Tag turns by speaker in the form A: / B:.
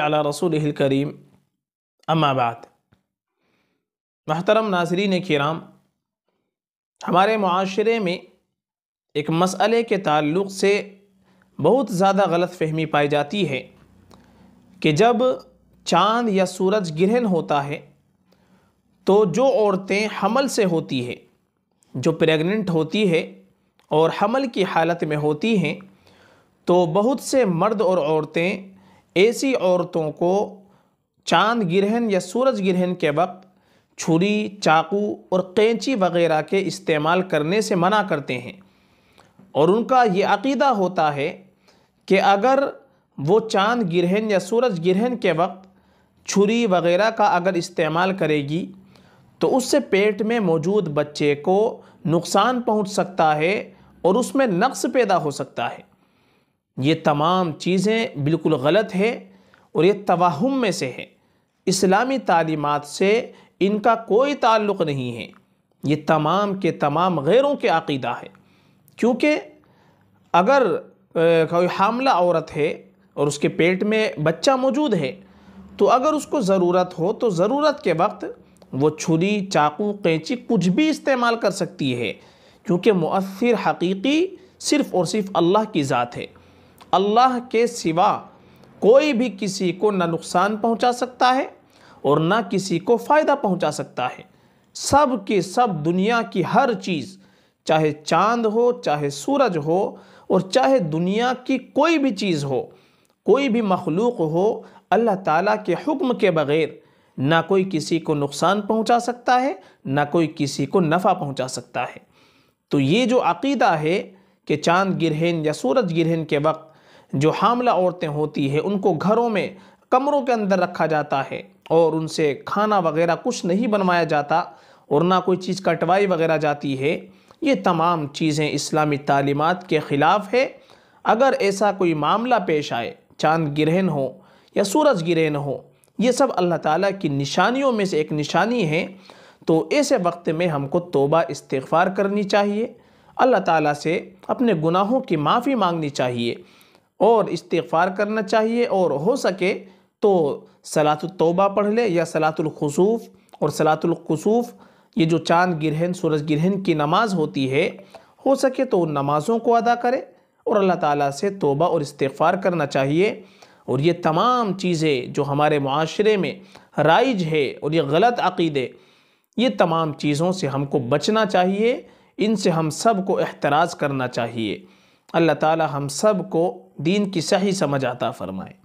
A: अला रसूल करीम अम्माबाद महतरम नाजरीन कराम हमारे माशरे में एक मसले के ताल्लुक़ से बहुत ज़्यादा गलत फहमी पाई जाती है कि जब चाँद या सूरज ग्रहण होता है तो जो औरतें हमल से होती है जो प्रेग्नेंट होती है और हमल की हालत में होती हैं तो बहुत से मर्द और औरतें ऐसी औरतों को चांद ग्रहण या सूरज ग्रहण के वक्त छुरी चाकू और कैंची वगैरह के इस्तेमाल करने से मना करते हैं और उनका ये अकीदा होता है कि अगर वो चांद गिरहन या सूरज ग्रहण के वक्त छुरी वगैरह का अगर इस्तेमाल करेगी तो उससे पेट में मौजूद बच्चे को नुकसान पहुंच सकता है और उसमें नक्स पैदा हो सकता है ये तमाम चीज़ें बिल्कुल गलत है और ये तवाहम में से है इस्लामी तालीमत से इनका कोई ताल्लुक़ नहीं है ये तमाम के तमाम गैरों के अकीदा है क्योंकि अगर कोई हामला औरत है और उसके पेट में बच्चा मौजूद है तो अगर उसको ज़रूरत हो तो ज़रूरत के वक्त वो छुरी चाकू कैंची कुछ भी इस्तेमाल कर सकती है क्योंकि मौसर हकीकी सिर्फ़ और सिर्फ अल्लाह की ज़ात है अल्लाह के सिवा कोई भी किसी को ना नुकसान पहुंचा सकता है और ना किसी को फ़ायदा पहुंचा सकता है सब के सब दुनिया की हर चीज़ चाहे चांद हो चाहे सूरज हो और चाहे दुनिया की कोई भी चीज़ हो कोई भी मखलूक हो अल्लाह ताला के हुक्म के बग़ैर ना कोई किसी को नुकसान पहुंचा सकता है ना कोई किसी को नफ़ा पहुंचा सकता है तो ये जो अकीदा है कि चांद गिरहन या सूरज गिरहन के वक्त जो हामला औरतें होती है उनको घरों में कमरों के अंदर रखा जाता है और उनसे खाना वगैरह कुछ नहीं बनवाया जाता और ना कोई चीज़ कटवाई वगैरह जाती है ये तमाम चीज़ें इस्लामी तालीमत के ख़िलाफ़ है अगर ऐसा कोई मामला पेश आए चांद गिरहन हो या सूरज गिरहन हो ये सब अल्लाह ताला की निशानियों में से एक निशानी है तो ऐसे वक्त में हमको तोबा इस्तफ़ार करनी चाहिए अल्लाह ताला से अपने गुनाहों की माफ़ी मांगनी चाहिए और इस्तफ़ार करना चाहिए और हो सके तो सलातुल तौबा पढ़ ले या सलातुल और सलातुल ये जो चांद गिरहन सूरज ग्रहण की नमाज होती है हो सके तो उन नमाज़ों को अदा करे और अल्लाह ताला से तोबा और इस्तफ़ार करना चाहिए और ये तमाम चीज़ें जो हमारे माशरे में राइज है और ये गलत अकीदे ये तमाम चीज़ों से हमको बचना चाहिए इनसे हम सब को एहतराज करना चाहिए अल्लाह ताला हम सब को दीन की सही समझ आता फरमाए